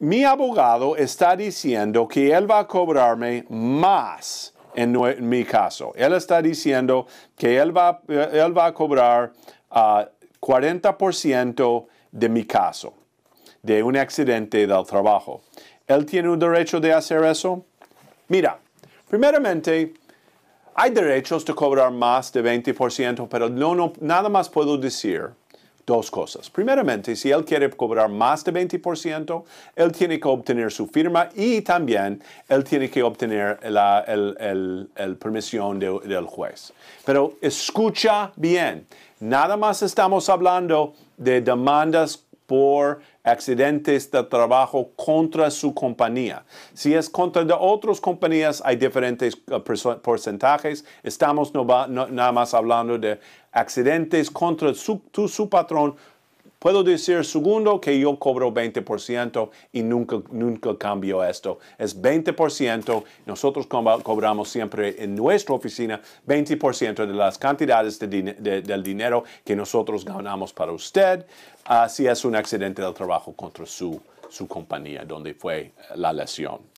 mi abogado está diciendo que él va a cobrarme más en mi caso. Él está diciendo que él va, a cobrar 40% ah, de mi caso, de un accidente del trabajo. ¿Él tiene un derecho de hacer eso? Mira, primeramente, hay derechos de cobrar más de 20%, pero no, no, nada más puedo decir dos cosas. Primeramente, si él quiere cobrar más de 20%, él tiene que obtener su firma y también él tiene que obtener la el, el, permisión del juez. Pero escucha bien, nada más estamos hablando de demandas por accidentes de trabajo contra su compañía. Si es contra de otras compañías, hay diferentes uh, porcentajes. Estamos no, nada más hablando de accidentes contra su, su patrón Puedo decir segundo que yo cobro 20% y nunca, nunca cambio esto. Es 20%. Nosotros cobramos siempre en nuestra oficina 20% de las cantidades del dinero que nosotros ganamos para usted así si es un accidente del trabajo contra su, su compañía donde fue la lesión.